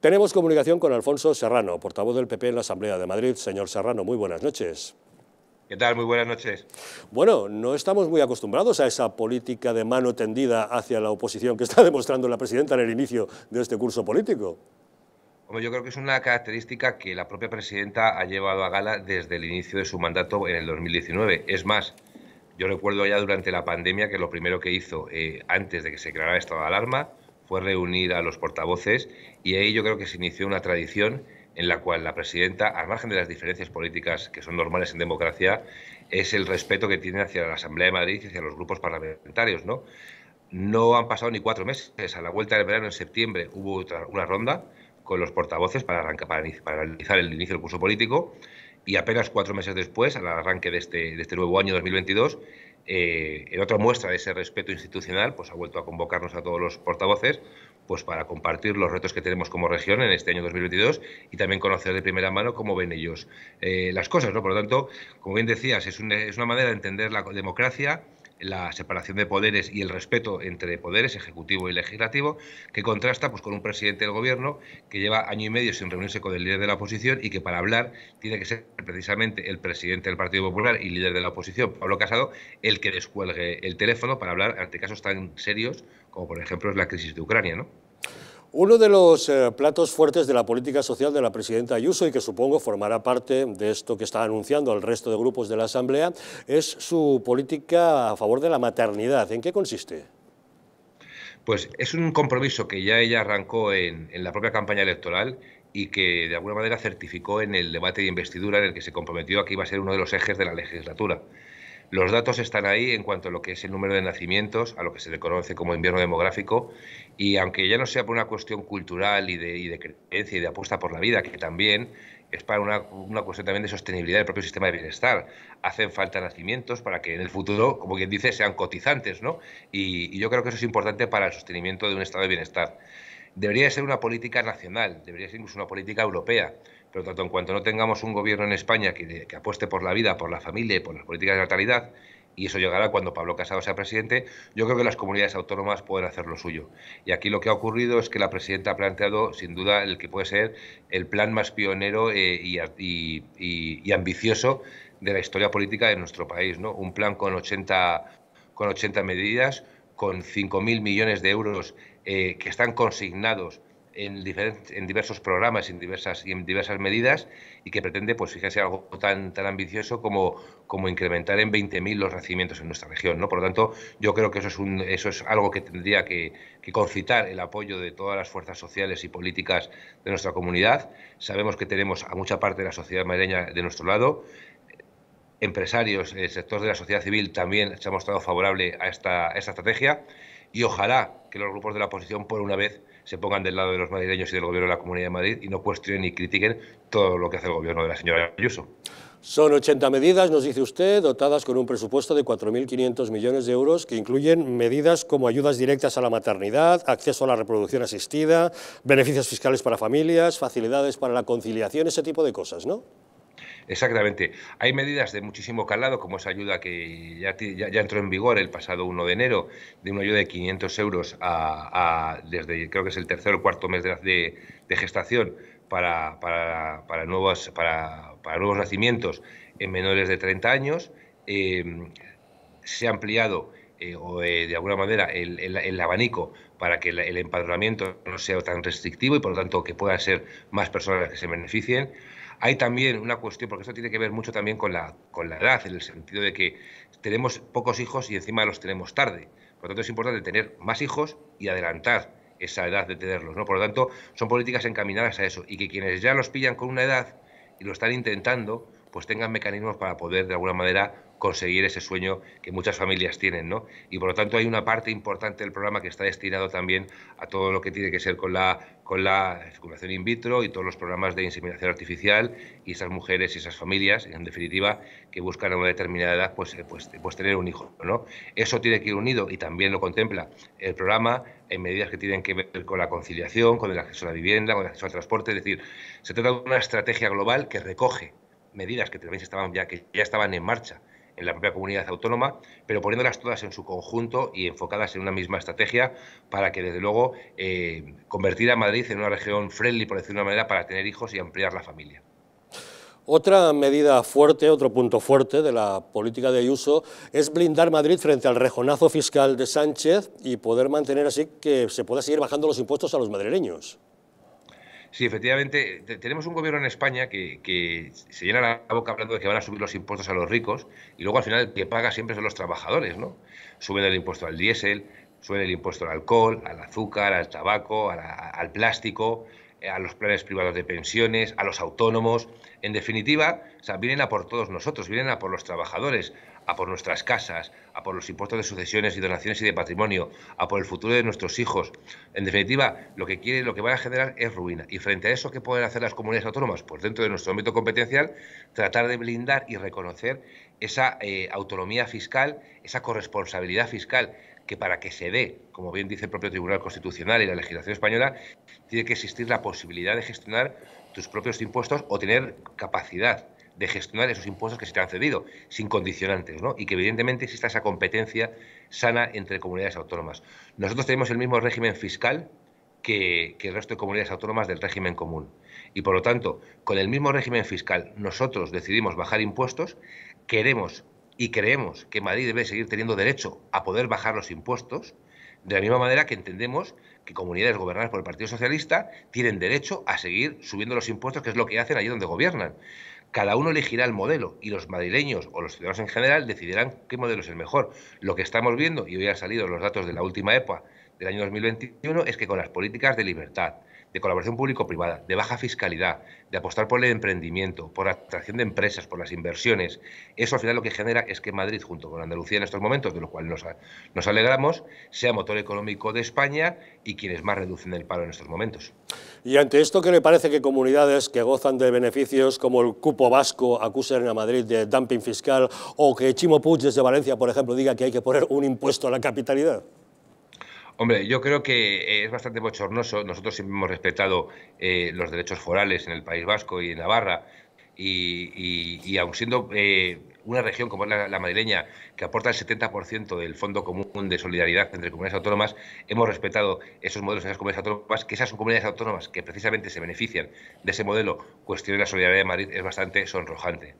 Tenemos comunicación con Alfonso Serrano, portavoz del PP en la Asamblea de Madrid. Señor Serrano, muy buenas noches. ¿Qué tal? Muy buenas noches. Bueno, no estamos muy acostumbrados a esa política de mano tendida hacia la oposición que está demostrando la presidenta en el inicio de este curso político. Hombre, yo creo que es una característica que la propia presidenta ha llevado a gala desde el inicio de su mandato en el 2019. Es más, yo recuerdo ya durante la pandemia que lo primero que hizo eh, antes de que se creara estado de alarma fue reunir a los portavoces y ahí yo creo que se inició una tradición en la cual la presidenta, al margen de las diferencias políticas que son normales en democracia, es el respeto que tiene hacia la Asamblea de Madrid y hacia los grupos parlamentarios, ¿no? No han pasado ni cuatro meses. A la vuelta del verano, en septiembre, hubo una ronda con los portavoces para, arrancar, para analizar el inicio del curso político y apenas cuatro meses después, al arranque de este, este nuevo año 2022, eh, en otra muestra de ese respeto institucional, pues ha vuelto a convocarnos a todos los portavoces pues para compartir los retos que tenemos como región en este año 2022 y también conocer de primera mano cómo ven ellos eh, las cosas. ¿no? Por lo tanto, como bien decías, es, es una manera de entender la democracia, la separación de poderes y el respeto entre poderes ejecutivo y legislativo, que contrasta pues, con un presidente del gobierno que lleva año y medio sin reunirse con el líder de la oposición y que para hablar tiene que ser precisamente el presidente del Partido Popular y líder de la oposición, Pablo Casado, el que descuelgue el teléfono para hablar ante casos tan serios como por ejemplo es la crisis de Ucrania, ¿no? Uno de los eh, platos fuertes de la política social de la presidenta Ayuso y que supongo formará parte de esto que está anunciando al resto de grupos de la Asamblea es su política a favor de la maternidad. ¿En qué consiste? Pues es un compromiso que ya ella arrancó en, en la propia campaña electoral y que de alguna manera certificó en el debate de investidura en el que se comprometió a que iba a ser uno de los ejes de la legislatura. Los datos están ahí en cuanto a lo que es el número de nacimientos, a lo que se le conoce como invierno demográfico, y aunque ya no sea por una cuestión cultural y de, creencia y de apuesta por la vida, que también es para una, cuestión también de sostenibilidad del propio sistema de bienestar. Hacen falta nacimientos para que en el futuro, como quien dice, sean cotizantes, ¿no? Y, y yo creo que eso es importante para el sostenimiento de un estado de bienestar. Debería ser una política nacional, debería ser incluso una política europea. Pero tanto en cuanto no tengamos un gobierno en España que, apueste por la vida, por la familia por las políticas de natalidad, y eso llegará cuando Pablo Casado sea presidente, yo creo que las comunidades autónomas pueden hacer lo suyo. Y aquí lo que ha ocurrido es que la presidenta ha planteado, sin duda, el que puede ser el plan más pionero eh, y, ambicioso de la historia política de nuestro país. ¿no? Un plan con 80, con 80 medidas, con 5.000 millones de euros eh, que están consignados en, diversos programas en diversas, y en diversas medidas y que pretende, pues fíjense, algo tan, tan ambicioso como, como incrementar en 20.000 los nacimientos en nuestra región. ¿no? Por lo tanto, yo creo que eso es, un, eso es algo que tendría que, concitar el apoyo de todas las fuerzas sociales y políticas de nuestra comunidad. Sabemos que tenemos a mucha parte de la sociedad madrileña de nuestro lado empresarios, el sector de la sociedad civil también se ha mostrado favorable a esta, a esta, estrategia y ojalá que los grupos de la oposición por una vez se pongan del lado de los madrileños y del gobierno de la Comunidad de Madrid y no cuestionen ni critiquen todo lo que hace el gobierno de la señora Ayuso. Son 80 medidas, nos dice usted, dotadas con un presupuesto de 4.500 millones de euros que incluyen medidas como ayudas directas a la maternidad, acceso a la reproducción asistida, beneficios fiscales para familias, facilidades para la conciliación, ese tipo de cosas, ¿no? Exactamente. Hay medidas de muchísimo calado, como esa ayuda que ya, ya, entró en vigor el pasado 1 de enero, de una ayuda de 500 euros a, desde creo que es el tercer o cuarto mes de, de, gestación para, para, para, nuevos, para, para, nuevos nacimientos en menores de 30 años. Eh, se ha ampliado eh, eh, de alguna manera el, abanico para que el, el empadronamiento no sea tan restrictivo y por lo tanto que puedan ser más personas las que se beneficien. Hay también una cuestión, porque esto tiene que ver mucho también con la, con la edad, en el sentido de que tenemos pocos hijos y encima los tenemos tarde. Por lo tanto, es importante tener más hijos y adelantar esa edad de tenerlos. ¿no? Por lo tanto, son políticas encaminadas a eso y que quienes ya los pillan con una edad y lo están intentando, pues tengan mecanismos para poder de alguna manera conseguir ese sueño que muchas familias tienen, ¿no? Y por lo tanto hay una parte importante del programa que está destinado también a todo lo que tiene que ser con la, con la in vitro y todos los programas de inseminación artificial y esas mujeres y esas familias, en definitiva, que buscan a una determinada edad pues, eh, pues, pues, tener un hijo, ¿no? Eso tiene que ir unido y también lo contempla el programa en medidas que tienen que ver con la conciliación, con el acceso a la vivienda, con el acceso al transporte, es decir, se trata de una estrategia global que recoge medidas que también estaban ya, que ya estaban en marcha en la propia comunidad autónoma, pero poniéndolas todas en su conjunto y enfocadas en una misma estrategia para que, desde luego, eh, convertir a Madrid en una región friendly, por decirlo de una manera, para tener hijos y ampliar la familia. Otra medida fuerte, otro punto fuerte de la política de Ayuso es blindar Madrid frente al rejonazo fiscal de Sánchez y poder mantener así que se pueda seguir bajando los impuestos a los madrileños. Sí, efectivamente, tenemos un gobierno en España que, se llena la boca hablando de que van a subir los impuestos a los ricos y luego al final el que paga siempre son los trabajadores, ¿no? Suben el impuesto al diésel, suben el impuesto al alcohol, al azúcar, al tabaco, al plástico, eh, a los planes privados de pensiones, a los autónomos. En definitiva, vienen a por todos nosotros, vienen a por los trabajadores, a por nuestras casas, a por los impuestos de sucesiones y donaciones y de patrimonio, a por el futuro de nuestros hijos. En definitiva, lo que quiere, lo que van a generar es ruina. Y frente a eso, ¿qué pueden hacer las comunidades autónomas? Pues dentro de nuestro ámbito competencial, tratar de blindar y reconocer esa eh, autonomía fiscal, esa corresponsabilidad fiscal que para que se dé, como bien dice el propio Tribunal Constitucional y la legislación española, tiene que existir la posibilidad de gestionar tus propios impuestos o tener capacidad de gestionar esos impuestos que se te han cedido, sin condicionantes, ¿no? y que evidentemente exista esa competencia sana entre comunidades autónomas. Nosotros tenemos el mismo régimen fiscal que, que, el resto de comunidades autónomas del régimen común. Y por lo tanto, con el mismo régimen fiscal, nosotros decidimos bajar impuestos, queremos y creemos que Madrid debe seguir teniendo derecho a poder bajar los impuestos, de la misma manera que entendemos que comunidades gobernadas por el Partido Socialista tienen derecho a seguir subiendo los impuestos, que es lo que hacen allí donde gobiernan. Cada uno elegirá el modelo y los madrileños o los ciudadanos en general decidirán qué modelo es el mejor. Lo que estamos viendo, y hoy han salido los datos de la última EPA del año 2021, es que con las políticas de libertad, de colaboración público-privada, de baja fiscalidad, de apostar por el emprendimiento, por la atracción de empresas, por las inversiones. Eso al final lo que genera es que Madrid, junto con Andalucía en estos momentos, de lo cual nos, nos alegramos, sea motor económico de España y quienes más reducen el paro en estos momentos. Y ante esto, ¿qué le parece que comunidades que gozan de beneficios como el cupo vasco acusen a Madrid de dumping fiscal o que Chimo Puig desde Valencia, por ejemplo, diga que hay que poner un impuesto a la capitalidad? Hombre, yo creo que eh, es bastante bochornoso. Nosotros siempre hemos respetado eh, los derechos forales en el País Vasco y en Navarra, y, aún siendo eh, una región como la, madrileña, que aporta el 70% del Fondo Común de Solidaridad entre comunidades autónomas, hemos respetado esos modelos de esas comunidades autónomas, que esas comunidades autónomas que precisamente se benefician de ese modelo, cuestionar la solidaridad de Madrid es bastante sonrojante.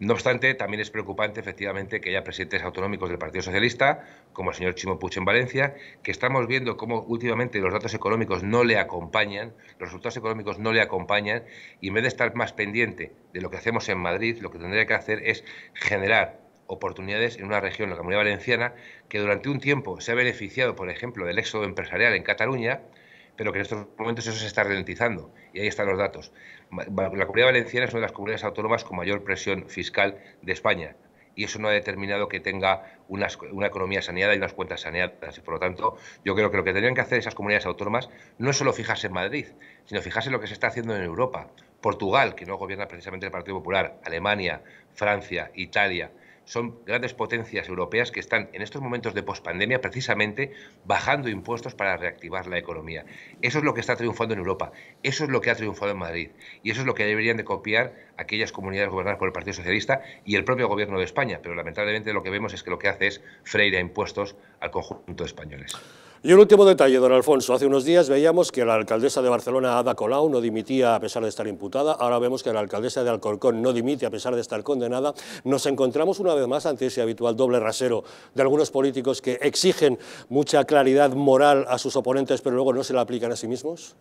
No obstante, también es preocupante efectivamente que haya presidentes autonómicos del Partido Socialista, como el señor Chimo Puig en Valencia, que estamos viendo cómo últimamente los datos económicos no le acompañan, los resultados económicos no le acompañan, y en vez de estar más pendiente de lo que hacemos en Madrid, lo que tendría que hacer es generar oportunidades en una región, la Comunidad Valenciana, que durante un tiempo se ha beneficiado, por ejemplo, del éxodo empresarial en Cataluña, pero que en estos momentos eso se está ralentizando y ahí están los datos. La comunidad valenciana es una de las comunidades autónomas con mayor presión fiscal de España y eso no ha determinado que tenga una, economía saneada y unas cuentas saneadas. y Por lo tanto, yo creo que lo que tendrían que hacer esas comunidades autónomas no es solo fijarse en Madrid, sino fijarse en lo que se está haciendo en Europa. Portugal, que no gobierna precisamente el Partido Popular, Alemania, Francia, Italia son grandes potencias europeas que están en estos momentos de pospandemia precisamente bajando impuestos para reactivar la economía. Eso es lo que está triunfando en Europa, eso es lo que ha triunfado en Madrid y eso es lo que deberían de copiar aquellas comunidades gobernadas por el Partido Socialista y el propio gobierno de España, pero lamentablemente lo que vemos es que lo que hace es freír a impuestos al conjunto de españoles. Y un último detalle, don Alfonso. Hace unos días veíamos que la alcaldesa de Barcelona, Ada Colau, no dimitía a pesar de estar imputada. Ahora vemos que la alcaldesa de Alcorcón no dimite a pesar de estar condenada. Nos encontramos una vez más ante ese habitual doble rasero de algunos políticos que exigen mucha claridad moral a sus oponentes, pero luego no se la aplican a sí mismos.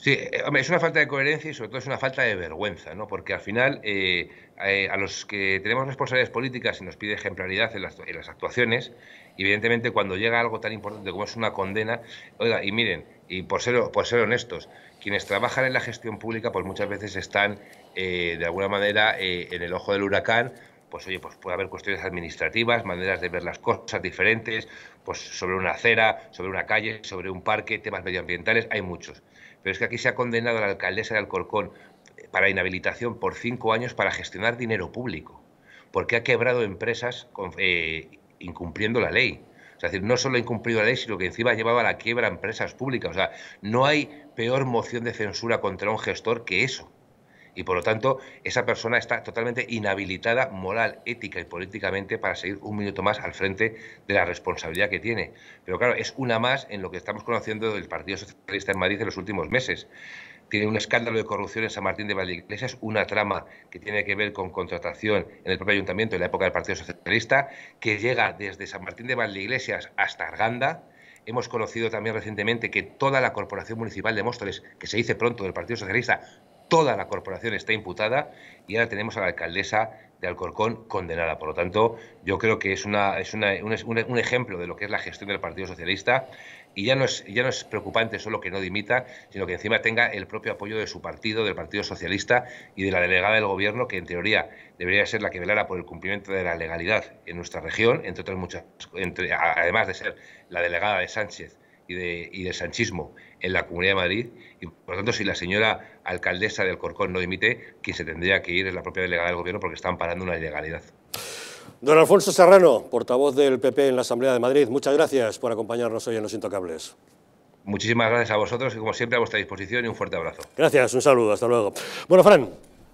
Sí, eh, es una falta de coherencia y sobre todo es una falta de vergüenza, ¿no? Porque al final eh, eh, a los que tenemos responsabilidades políticas y nos pide ejemplaridad en las, actuaciones, evidentemente cuando llega algo tan importante como es una condena, oiga, y miren, y por ser, por ser honestos, quienes trabajan en la gestión pública pues muchas veces están de alguna manera en el ojo del huracán pues oye, pues puede haber cuestiones administrativas, maneras de ver las cosas diferentes, pues sobre una acera, sobre una calle, sobre un parque, temas medioambientales, hay muchos. Pero es que aquí se ha condenado a la alcaldesa de Alcorcón eh, para inhabilitación por cinco años para gestionar dinero público, porque ha quebrado empresas eh, incumpliendo la ley. Es decir, no solo ha incumplido la ley, sino que encima llevado a la quiebra empresas públicas. O sea, no hay peor moción de censura contra un gestor que eso y por lo tanto esa persona está totalmente inhabilitada moral, ética y políticamente para seguir un minuto más al frente de la responsabilidad que tiene. Pero claro, es una más en lo que estamos conociendo del Partido Socialista en Madrid en los últimos meses. Tiene un escándalo de corrupción en San Martín de Valdeiglesias, una trama que tiene que ver con contratación en el propio ayuntamiento en la época del Partido Socialista, que llega desde San Martín de Valdeiglesias hasta Arganda, Hemos conocido también recientemente que toda la corporación municipal de Móstoles, que se dice pronto del Partido Socialista, toda la corporación está imputada y ahora tenemos a la alcaldesa de Alcorcón condenada. Por lo tanto, yo creo que es, una, es un, ejemplo de lo que es la gestión del Partido Socialista y ya no, es, ya no es preocupante solo que no dimita, sino que encima tenga el propio apoyo de su partido, del Partido Socialista y de la delegada del Gobierno, que en teoría debería ser la que velara por el cumplimiento de la legalidad en nuestra región, entre otras muchas, entre, además de ser la delegada de Sánchez y de, sanchismo en la Comunidad de Madrid. Y por lo tanto, si la señora alcaldesa del Corcón no dimite, quien se tendría que ir es la propia delegada del Gobierno porque están parando una ilegalidad. Don Alfonso Serrano, portavoz del PP en la Asamblea de Madrid, muchas gracias por acompañarnos hoy en Los Intocables. Muchísimas gracias a vosotros y como siempre a vuestra disposición y un fuerte abrazo. Gracias, un saludo, hasta luego. Bueno, Fran,